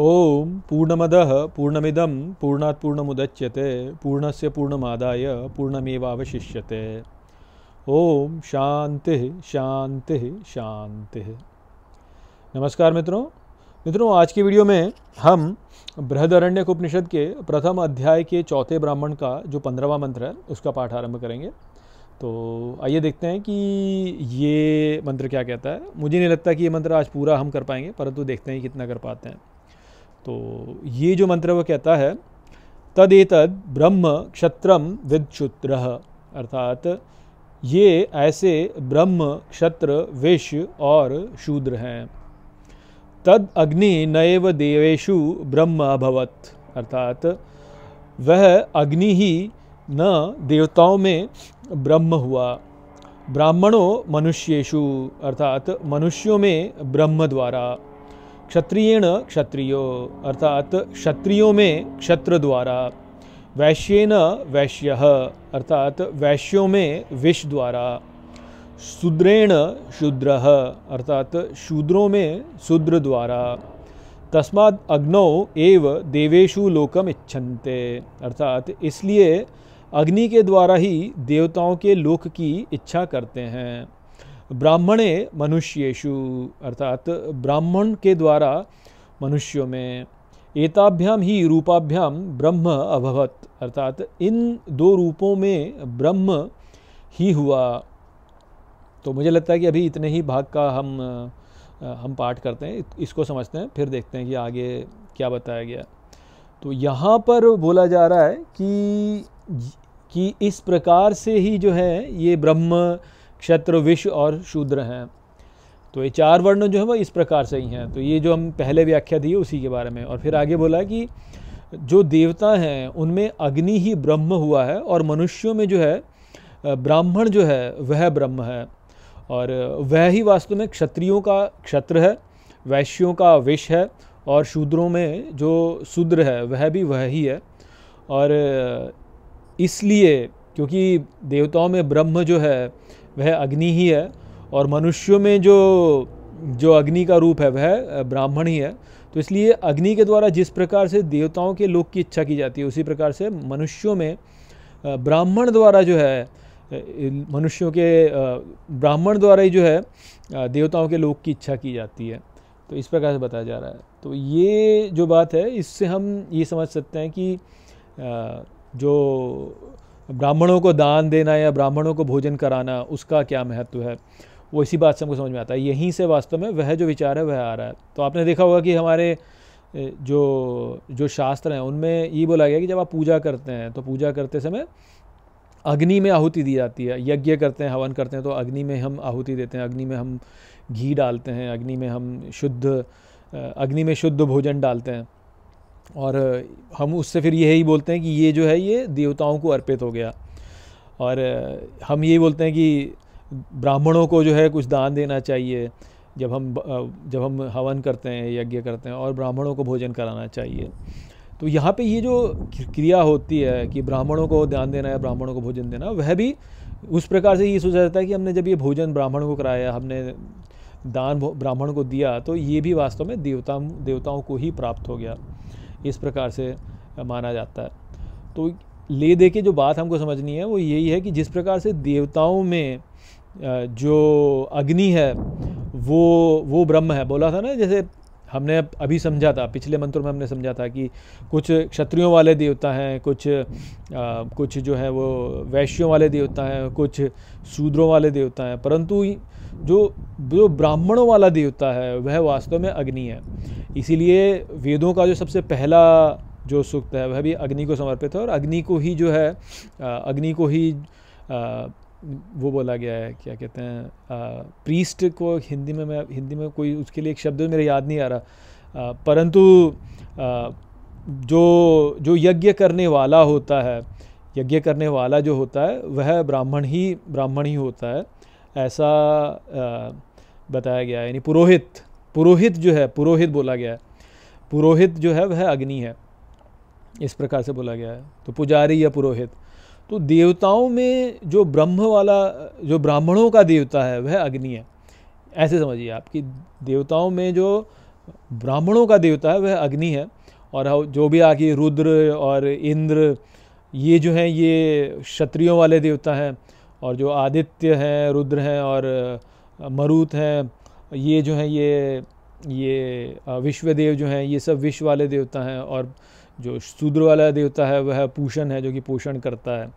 ओम पूर्णमद पूर्णमिद पूर्णात् पूर्णमुदच्यते पूर्णस्य पूर्णमादाय पूर्णमेवावशिष्यते ओम शांति शांति शांति नमस्कार मित्रों मित्रों आज की वीडियो में हम बृहदारण्य उपनिषद के प्रथम अध्याय के चौथे ब्राह्मण का जो पंद्रहवा मंत्र है उसका पाठ आरंभ करेंगे तो आइए देखते हैं कि ये मंत्र क्या कहता है मुझे नहीं लगता कि ये मंत्र आज पूरा हम कर पाएंगे परंतु देखते हैं कितना कर पाते हैं तो ये जो मंत्र वह कहता है तदेतद ब्रह्म क्षत्रम विद्युत्र अर्थात ये ऐसे ब्रह्म क्षत्र विश्य और शूद्र हैं तद अग्नि नएव देवेशु ब्रह्म अभवत अर्थात वह अग्नि ही न देवताओं में ब्रह्म हुआ ब्राह्मणों मनुष्येशु अर्थात मनुष्यों में ब्रह्म द्वारा क्षत्रियण क्षत्रियो अर्थात क्षत्रियो में क्षत्र द्वारा वैश्येन वैश्य अर्थात वैश्यों में विष द्वारा शूद्रेण शूद्र अर्थात शूद्रों में शूद्र द्वारा तस्माद अग्नौ एव देवेशु लोकम इच्छन्ते अर्थात इसलिए अग्नि के द्वारा ही देवताओं के लोक की इच्छा करते हैं ब्राह्मणे मनुष्येशु अर्थात ब्राह्मण के द्वारा मनुष्यों में एताभ्याम ही रूपाभ्याम ब्रह्म अभवत अर्थात इन दो रूपों में ब्रह्म ही हुआ तो मुझे लगता है कि अभी इतने ही भाग का हम हम पाठ करते हैं इसको समझते हैं फिर देखते हैं कि आगे क्या बताया गया तो यहाँ पर बोला जा रहा है कि कि इस प्रकार से ही जो है ये ब्रह्म क्षत्र विष और शूद्र हैं तो ये चार वर्ण जो है वो इस प्रकार से ही हैं तो ये जो हम पहले व्याख्या दी उसी के बारे में और फिर आगे बोला कि जो देवता हैं उनमें अग्नि ही ब्रह्म हुआ है और मनुष्यों में जो है ब्राह्मण जो है वह ब्रह्म है और वह ही वास्तव में क्षत्रियों का क्षत्र है वैश्यों का विष है और शूद्रों में जो शूद्र है वह भी वह ही है और इसलिए क्योंकि देवताओं में ब्रह्म जो है वह अग्नि ही है और मनुष्यों में जो जो अग्नि का रूप है वह ब्राह्मण ही है तो इसलिए अग्नि के द्वारा जिस प्रकार से देवताओं के लोक की इच्छा की जाती है उसी प्रकार से मनुष्यों में ब्राह्मण द्वारा जो है मनुष्यों के ब्राह्मण द्वारा ही जो है देवताओं के लोक की इच्छा की जाती है तो इस प्रकार से बताया जा रहा है तो ये जो बात है इससे हम ये समझ सकते हैं कि जो ब्राह्मणों को दान देना या ब्राह्मणों को भोजन कराना उसका क्या महत्व है वो इसी बात से हमको समझ में आता है यहीं से वास्तव में वह जो विचार है वह आ रहा है तो आपने देखा होगा कि हमारे जो जो शास्त्र हैं उनमें ये बोला गया कि जब आप पूजा करते हैं तो पूजा करते समय अग्नि में आहुति दी जाती है यज्ञ करते हैं हवन करते हैं तो अग्नि में हम आहुति देते हैं अग्नि में हम घी डालते हैं अग्नि में हम शुद्ध अग्नि में शुद्ध भोजन डालते हैं और हम उससे फिर यही बोलते हैं कि ये जो है ये देवताओं को अर्पित हो गया और हम यही बोलते हैं कि ब्राह्मणों को जो है कुछ दान देना चाहिए जब हम जब हम हवन करते हैं यज्ञ करते हैं और ब्राह्मणों को भोजन कराना चाहिए तो यहाँ पे ये जो क्रिया होती है कि ब्राह्मणों को दान देना या ब्राह्मणों को भोजन देना वह भी उस प्रकार से ये सोचा जाता है कि हमने जब ये भोजन ब्राह्मण को कराया हमने दान ब्राह्मण को दिया तो ये भी वास्तव में देवता देवताओं को ही प्राप्त हो गया इस प्रकार से माना जाता है तो ले दे के जो बात हमको समझनी है वो यही है कि जिस प्रकार से देवताओं में जो अग्नि है वो वो ब्रह्म है बोला था ना जैसे हमने अभी समझा था पिछले मंत्र में हमने समझा था कि कुछ क्षत्रियों वाले देवता हैं कुछ आ, कुछ जो है वो वैश्यों वाले देवता हैं कुछ शूद्रों वाले देवता हैं परंतु जो जो ब्राह्मणों वाला देवता है वह वास्तव में अग्नि है इसीलिए वेदों का जो सबसे पहला जो सूक्त है वह भी अग्नि को समर्पित है और अग्नि को ही जो है अग्नि को ही आ, वो बोला गया है क्या कहते हैं प्रीस्ट को हिंदी में मैं हिंदी में कोई उसके लिए एक शब्द मेरे याद नहीं आ रहा परंतु जो जो यज्ञ करने वाला होता है यज्ञ करने वाला जो होता है वह ब्राह्मण ही ब्राह्मण ही होता है ऐसा बताया गया यानी पुरोहित पुरोहित जो है पुरोहित बोला गया है पुरोहित जो है वह अग्नि है इस प्रकार से बोला गया है तो पुजारी या पुरोहित तो देवताओं में जो ब्रह्म वाला जो ब्राह्मणों का देवता है वह अग्नि है ऐसे समझिए आपकी देवताओं में जो ब्राह्मणों का देवता है वह अग्नि है और जो भी आगे रुद्र और इंद्र ये जो हैं ये क्षत्रियों वाले देवता हैं और जो आदित्य हैं रुद्र हैं और मरुत हैं ये जो हैं ये ये विश्वदेव जो हैं ये सब विश्व वाले देवता हैं और जो शूद्र वाला देवता है वह पूषण है जो कि पोषण करता है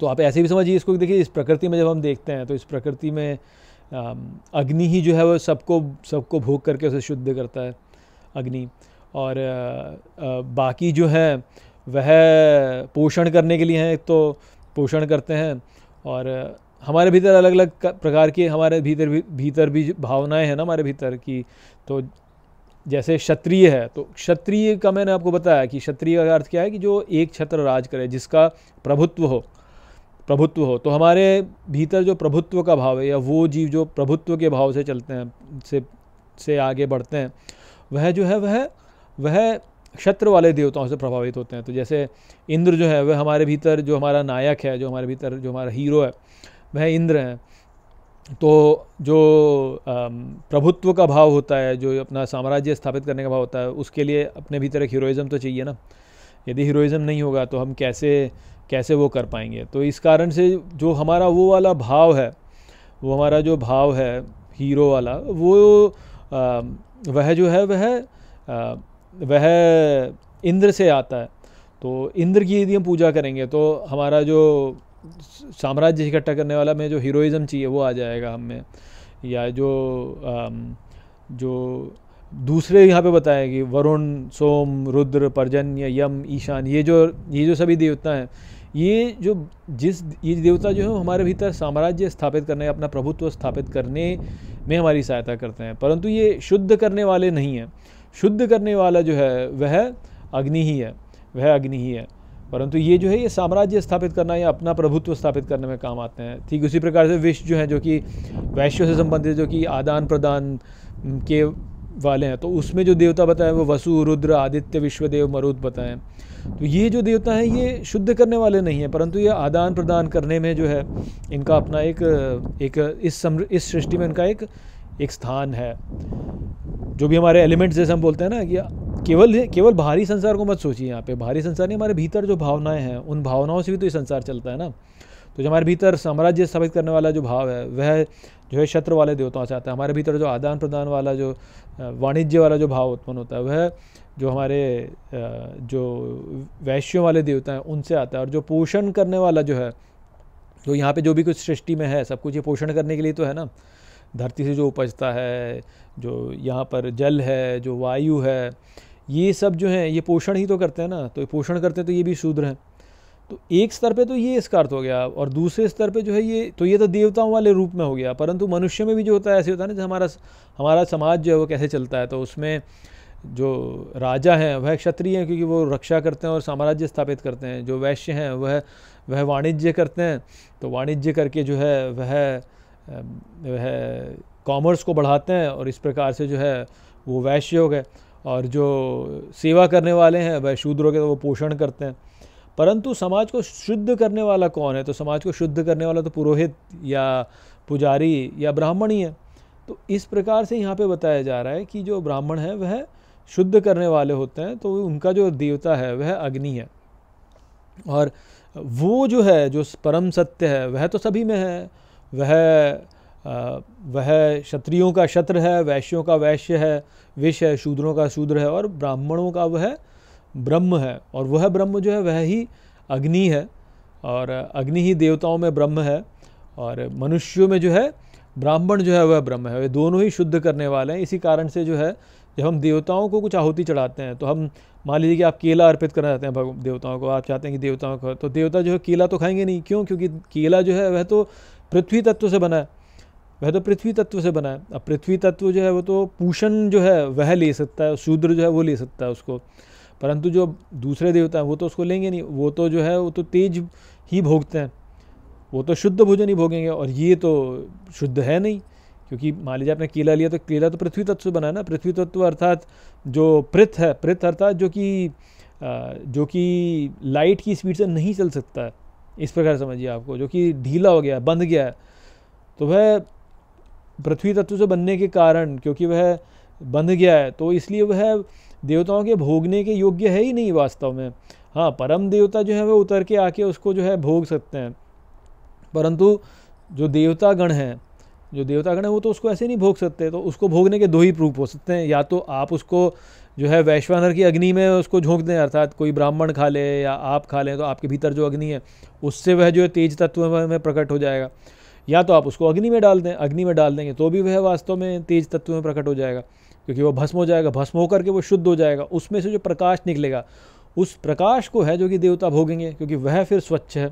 तो आप ऐसे भी समझिए इसको देखिए इस प्रकृति में जब हम देखते हैं तो इस प्रकृति में अग्नि ही जो है वह सबको सबको भोग करके उसे शुद्ध करता है अग्नि और बाकी जो है वह पोषण करने के लिए हैं तो पोषण करते हैं और हमारे भीतर अलग अलग प्रकार की हमारे भीतर भी भीतर भी भावनाएं हैं ना हमारे भीतर की तो जैसे क्षत्रिय है तो क्षत्रिय का मैंने आपको बताया कि क्षत्रिय का अर्थ क्या है कि जो एक छत्र राज करे जिसका प्रभुत्व हो प्रभुत्व हो तो हमारे भीतर जो प्रभुत्व का भाव है या वो जीव जो प्रभुत्व के भाव से चलते हैं से से आगे बढ़ते हैं वह जो है वह वह क्षत्र वाले देवताओं से प्रभावित होते हैं तो जैसे इंद्र जो है वह हमारे भीतर जो हमारा नायक है जो हमारे भीतर जो हमारा हीरो है वह इंद्र हैं तो जो प्रभुत्व का भाव होता है जो अपना साम्राज्य स्थापित करने का भाव होता है उसके लिए अपने भीतर एक हीरोइज़म तो चाहिए ना यदि हीरोइज़म नहीं होगा तो हम कैसे कैसे वो कर पाएंगे तो इस कारण से जो हमारा वो वाला भाव है वो हमारा जो भाव है हीरो वाला वो आ, वह जो है वह वह इंद्र से आता है तो इंद्र की यदि हम पूजा करेंगे तो हमारा जो साम्राज्य इकट्ठा करने वाला में जो हीरोइज़म चाहिए वो आ जाएगा हमें या जो जो दूसरे यहाँ पे बताएं कि वरुण सोम रुद्र पर्जन्य यम ईशान ये जो ये जो सभी देवता हैं ये जो जिस ये देवता जो है हमारे भीतर साम्राज्य स्थापित करने अपना प्रभुत्व स्थापित करने में हमारी सहायता करते हैं परंतु ये शुद्ध करने वाले नहीं हैं शुद्ध करने वाला जो है वह अग्नि ही है वह अग्नि ही है परंतु ये जो है ये साम्राज्य स्थापित करना या अपना प्रभुत्व स्थापित करने में काम आते हैं ठीक उसी प्रकार से विश्व जो है जो कि वैश्यों से संबंधित जो कि आदान प्रदान के वाले हैं तो उसमें जो देवता बताए वो वसु रुद्र आदित्य विश्वदेव मरुद बताएं तो ये जो देवता हैं ये शुद्ध करने वाले नहीं हैं परंतु ये आदान प्रदान करने में जो है इनका अपना एक एक इस सम इस सृष्टि में इनका एक एक स्थान है जो भी हमारे एलिमेंट्स जैसे हम बोलते हैं ना कि केवल केवल बाहरी संसार को मत सोचिए यहाँ पे बाहरी संसार नहीं हमारे भीतर जो भावनाएं हैं उन भावनाओं से भी तो ये संसार चलता है ना तो जो हमारे भीतर साम्राज्य स्थापित करने वाला जो भाव है वह जो है शत्रु वाले देवताओं से आता है हमारे भीतर जो आदान प्रदान वाला जो वाणिज्य वाला जो भाव उत्पन्न होता है वह जो हमारे जो वैश्यों वाले देवता हैं उनसे आता है और जो पोषण करने वाला जो है जो यहाँ पे जो भी कुछ सृष्टि में है सब कुछ ये पोषण करने के लिए तो है ना धरती से जो उपजता है जो यहाँ पर जल है जो वायु है ये सब जो है ये पोषण ही तो करते हैं ना तो पोषण करते हैं तो ये भी शूद्र हैं तो एक स्तर पे तो ये इसका अर्थ हो गया और दूसरे स्तर पे जो है ये तो ये तो देवताओं वाले रूप में हो गया परंतु मनुष्य में भी जो होता है ऐसे होता है ना जो हमारा हमारा समाज जो है वो कैसे चलता है तो उसमें जो राजा हैं वह क्षत्रिय हैं क्योंकि वो रक्षा करते हैं और साम्राज्य स्थापित करते हैं जो वैश्य हैं वह वह वाणिज्य करते हैं तो वाणिज्य करके जो है वह जो है कॉमर्स को बढ़ाते हैं और इस प्रकार से जो है वो वैश्य हो गए और जो सेवा करने वाले हैं वह शूद्र हो गए तो वो पोषण करते हैं परंतु समाज को शुद्ध करने वाला कौन है तो समाज को शुद्ध करने वाला तो पुरोहित या पुजारी या ब्राह्मण ही है तो इस प्रकार से यहाँ पे बताया जा रहा है कि जो ब्राह्मण है वह शुद्ध करने वाले होते हैं तो उनका जो देवता है वह अग्नि है और वो जो है जो परम सत्य है वह तो सभी में है वह वह क्षत्रियों का क्षत्र है वैश्यों का वैश्य है विष है शूद्रों का शूद्र है और ब्राह्मणों का वह ब्रह्म है और वह ब्रह्म जो है वह ही अग्नि है और अग्नि ही देवताओं में ब्रह्म है और मनुष्यों में जो है ब्राह्मण जो है वह ब्रह्म है वे दोनों ही शुद्ध करने वाले हैं इसी कारण से जो है जब हम देवताओं को कुछ आहुति चढ़ाते हैं तो हम मान लीजिए कि आप केला अर्पित करना चाहते हैं देवताओं को आप चाहते हैं कि देवताओं को तो देवता जो है केला तो खाएंगे नहीं क्यों क्योंकि केला जो है वह तो पृथ्वी तत्व से बना है वह तो पृथ्वी तत्व से बना है अब पृथ्वी तत्व जो है वो तो पूषण जो है वह ले सकता है शूद्र जो है वो ले सकता है उसको परंतु जो दूसरे देवता हैं वो तो उसको लेंगे नहीं वो तो जो है वो तो तेज ही भोगते हैं वो तो शुद्ध भोजन ही भोगेंगे और ये तो शुद्ध है नहीं क्योंकि मान लीजिए आपने केला लिया तो केला तो पृथ्वी तत्व से बना है ना पृथ्वी तत्व अर्थात जो पृथ है पृथ अर्थात जो कि जो कि लाइट की स्पीड से नहीं चल सकता है इस प्रकार समझिए आपको जो कि ढीला हो गया बंध गया है तो वह पृथ्वी तत्व से बनने के कारण क्योंकि वह बंध गया है तो इसलिए वह देवताओं के भोगने के योग्य है ही नहीं वास्तव में हाँ परम देवता जो है वह उतर के आके उसको जो है भोग सकते हैं परंतु जो देवतागण हैं जो देवतागण है वो तो उसको ऐसे नहीं भोग सकते तो उसको भोगने के दो ही प्रूफ हो सकते हैं या तो आप उसको जो है वैश्वानर की अग्नि में उसको झोंक दें अर्थात कोई ब्राह्मण खा ले या आप खा लें तो आपके भीतर जो अग्नि है उससे वह जो है तेज तत्व में प्रकट हो जाएगा या तो आप उसको अग्नि में डाल दें अग्नि में डाल देंगे तो भी वह वास्तव में तेज तत्व में प्रकट हो जाएगा क्योंकि वह भस्म हो जाएगा भस्म होकर के वो शुद्ध हो जाएगा उसमें से जो प्रकाश निकलेगा उस प्रकाश को है जो कि देवता भोगेंगे क्योंकि वह फिर स्वच्छ है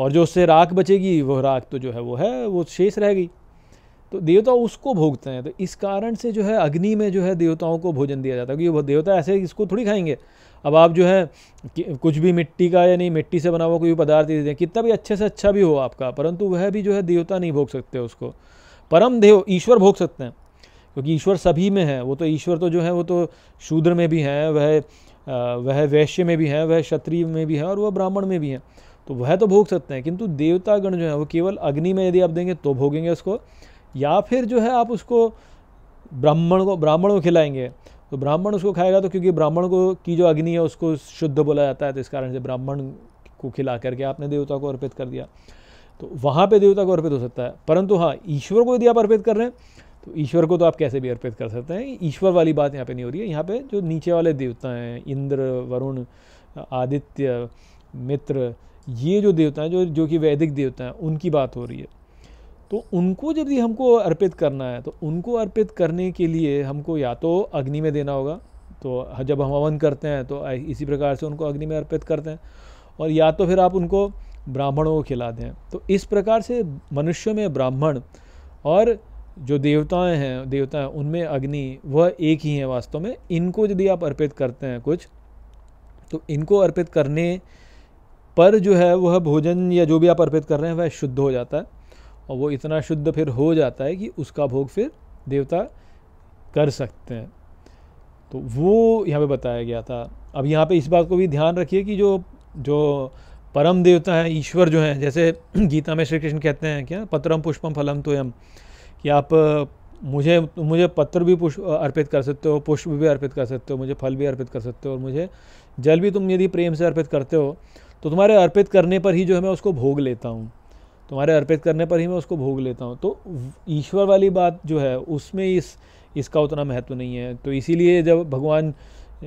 और जो उससे राख बचेगी वो राख तो जो है वो है वो शेष रहेगी तो देवता उसको भोगते हैं तो इस कारण से जो है अग्नि में जो है देवताओं को भोजन दिया जाता है क्योंकि देवता ऐसे इसको थोड़ी खाएंगे अब आप जो है कुछ भी मिट्टी का या नहीं मिट्टी से बना हुआ कोई पदार्थ दे दें कितना भी अच्छे से अच्छा भी हो आपका परंतु वह भी जो है देवता नहीं भोग सकते उसको परम देव ईश्वर भोग सकते हैं क्योंकि ईश्वर सभी में है वो तो ईश्वर तो जो है वो तो शूद्र में भी हैं वह वह वैश्य में भी हैं वह क्षत्रिय में भी हैं और वह ब्राह्मण में भी हैं तो वह तो भोग सकते हैं किंतु देवतागण जो है वो केवल अग्नि में यदि आप देंगे तो भोगेंगे उसको या फिर जो है आप उसको ब्राह्मण को ब्राह्मण को खिलाएंगे तो ब्राह्मण उसको खाएगा तो क्योंकि ब्राह्मण को की जो अग्नि है उसको शुद्ध बोला जाता है तो इस कारण से ब्राह्मण को खिला करके आपने देवता को अर्पित कर दिया तो वहाँ पे देवता को अर्पित हो सकता है परंतु हाँ ईश्वर को यदि आप अर्पित कर रहे हैं तो ईश्वर को तो आप कैसे भी अर्पित कर सकते हैं ईश्वर वाली बात यहाँ पे नहीं हो रही है यहाँ पे जो नीचे वाले देवता हैं इंद्र वरुण आदित्य मित्र ये जो देवता हैं जो जो कि वैदिक देवता हैं उनकी बात हो रही है तो उनको यदि हमको अर्पित करना है तो उनको अर्पित करने के लिए हमको या तो अग्नि में देना होगा तो जब हम हवन करते हैं तो इसी प्रकार से उनको अग्नि में अर्पित करते हैं और या तो फिर आप उनको ब्राह्मणों को खिला दें तो इस प्रकार से मनुष्य में ब्राह्मण और जो देवताएं हैं देवता हैं उनमें अग्नि वह एक ही है वास्तव में इनको यदि आप अर्पित करते हैं कुछ तो इनको अर्पित करने पर जो है वह भोजन या जो भी आप अर्पित कर रहे हैं वह शुद्ध हो जाता है और वो इतना शुद्ध फिर हो जाता है कि उसका भोग फिर देवता कर सकते हैं तो वो यहाँ पे बताया गया था अब यहाँ पे इस बात को भी ध्यान रखिए कि जो जो परम देवता हैं ईश्वर जो हैं जैसे गीता में श्री कृष्ण कहते हैं क्या पत्रम पुष्पम फलम तो यम कि आप मुझे मुझे पत्र भी पुष्प अर्पित कर सकते हो पुष्प भी अर्पित कर सकते हो मुझे फल भी अर्पित कर सकते हो और मुझे जल भी तुम यदि प्रेम से अर्पित करते हो तो तुम्हारे अर्पित करने पर ही जो है मैं उसको भोग लेता हूँ तुम्हारे अर्पित करने पर ही मैं उसको भोग लेता हूँ तो ईश्वर वाली बात जो है उसमें इस इसका उतना महत्व नहीं है तो इसीलिए जब भगवान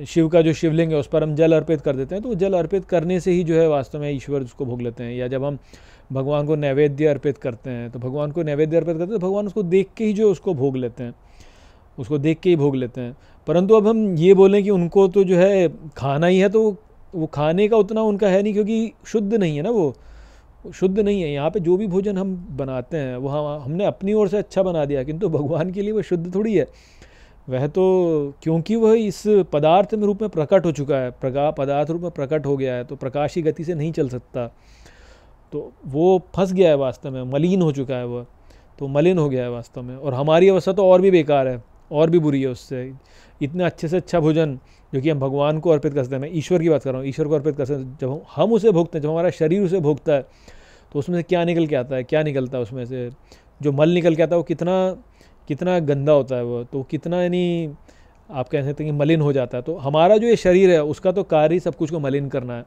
शिव का जो शिवलिंग है उस पर हम जल अर्पित कर देते हैं तो जल अर्पित करने से ही जो है वास्तव में ईश्वर उसको भोग लेते हैं या जब हम भगवान को नैवेद्य अर्पित करते हैं तो भगवान को नैवेद्य अर्पित करते हैं तो भगवान उसको देख के ही जो उसको भोग लेते हैं उसको देख के ही भोग लेते हैं परंतु अब हम ये बोलें कि उनको तो जो है खाना ही है तो वो खाने का उतना उनका है नहीं क्योंकि शुद्ध नहीं है ना वो शुद्ध नहीं है यहाँ पे जो भी भोजन हम बनाते हैं वो हम हमने अपनी ओर से अच्छा बना दिया किंतु भगवान के लिए वो शुद्ध थोड़ी है वह तो क्योंकि वह इस पदार्थ में रूप में प्रकट हो चुका है प्रका पदार्थ रूप में प्रकट हो गया है तो प्रकाशी गति से नहीं चल सकता तो वो फंस गया है वास्तव में मलिन हो चुका है वह तो मलिन हो गया है वास्तव में और हमारी अवस्था तो और भी बेकार है और भी बुरी है उससे इतना अच्छे से अच्छा भोजन जो कि हम भगवान को अर्पित करते हैं मैं ईश्वर की बात कर रहा हूँ ईश्वर को अर्पित कर सकते हैं जब हम हम उसे भोगते हैं जब हमारा शरीर उसे भोगता है तो उसमें से क्या निकल के आता है क्या निकलता है उसमें से जो मल निकल के आता है वो कितना कितना गंदा होता है वो तो कितना यानी आप कह सकते हैं कि मलिन हो जाता है तो हमारा जो ये शरीर है उसका तो कार्य सब कुछ को मलिन करना है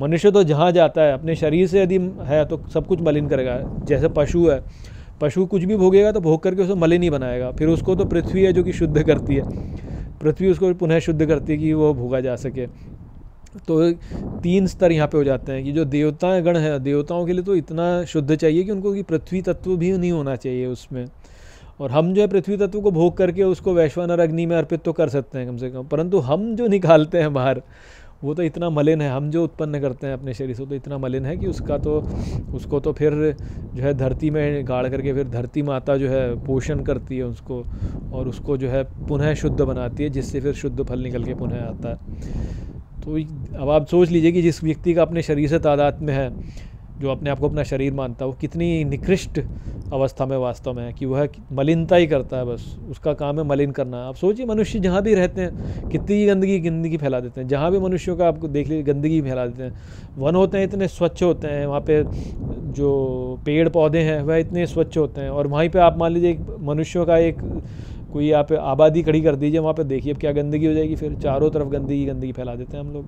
मनुष्य तो जहाँ जाता है अपने शरीर से यदि है तो सब कुछ मलिन करेगा जैसे पशु है पशु कुछ भी भोगेगा तो भोग करके उसे मलिन ही बनाएगा फिर उसको तो पृथ्वी है जो कि शुद्ध करती है पृथ्वी उसको पुनः शुद्ध करती है कि वो भोगा जा सके तो तीन स्तर यहाँ पे हो जाते हैं कि जो देवता गण है देवताओं के लिए तो इतना शुद्ध चाहिए कि उनको कि पृथ्वी तत्व भी नहीं होना चाहिए उसमें और हम जो है पृथ्वी तत्व को भोग करके उसको वैश्वानर अग्नि में अर्पित तो कर सकते हैं कम से कम परंतु हम जो निकालते हैं बाहर वो तो इतना मलिन है हम जो उत्पन्न करते हैं अपने शरीर से तो इतना मलिन है कि उसका तो उसको तो फिर जो है धरती में गाड़ करके फिर धरती माता जो है पोषण करती है उसको और उसको जो है पुनः शुद्ध बनाती है जिससे फिर शुद्ध फल निकल के पुनः आता है तो अब आप सोच लीजिए कि जिस व्यक्ति का अपने शरीर से तादाद में है जो अपने आप को अपना शरीर मानता है वो कितनी निकृष्ट अवस्था में वास्तव में है कि वह मलिनता ही करता है बस उसका काम है मलिन करना आप सोचिए मनुष्य जहाँ भी रहते हैं कितनी गंदगी गंदगी फैला देते हैं जहाँ भी मनुष्यों का आपको देख लीजिए गंदगी फैला देते हैं वन होते हैं इतने स्वच्छ होते हैं वहाँ पे जो पेड़ पौधे हैं वह इतने स्वच्छ होते हैं और वहीं पर आप मान लीजिए मनुष्यों का एक कोई आप आबादी खड़ी कर दीजिए वहाँ पर देखिए अब क्या गंदगी हो जाएगी फिर चारों तरफ गंदगी गंदगी फैला देते हैं हम लोग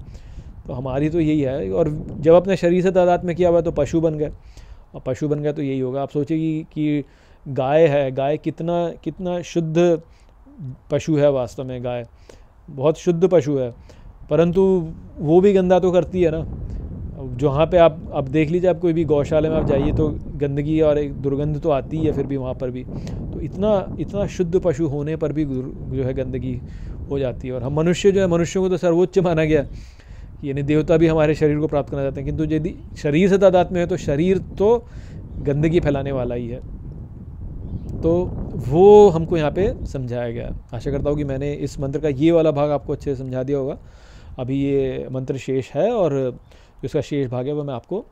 तो हमारी तो यही है और जब अपने शरीर से तादाद में किया हुआ तो पशु बन गए और पशु बन गए तो यही होगा आप सोचिए कि गाय है गाय कितना कितना शुद्ध पशु है वास्तव में गाय बहुत शुद्ध पशु है परंतु वो भी गंदा तो करती है ना जहाँ पे आप अब देख लीजिए आप कोई भी गौशाला में आप जाइए तो गंदगी और एक दुर्गंध तो आती है फिर भी वहाँ पर भी तो इतना इतना शुद्ध पशु होने पर भी जो है गंदगी हो जाती है और हम मनुष्य जो है मनुष्यों को तो सर्वोच्च माना गया यानी देवता भी हमारे शरीर को प्राप्त करना चाहते हैं किंतु यदि शरीर से तादाद में है तो शरीर तो गंदगी फैलाने वाला ही है तो वो हमको यहाँ पे समझाया गया आशा करता हूँ कि मैंने इस मंत्र का ये वाला भाग आपको अच्छे से समझा दिया होगा अभी ये मंत्र शेष है और इसका शेष भाग है वो मैं आपको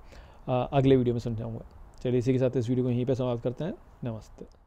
अगले वीडियो में समझाऊँगा चलिए इसी के साथ इस वीडियो को यहीं पर समाप्त करते हैं नमस्ते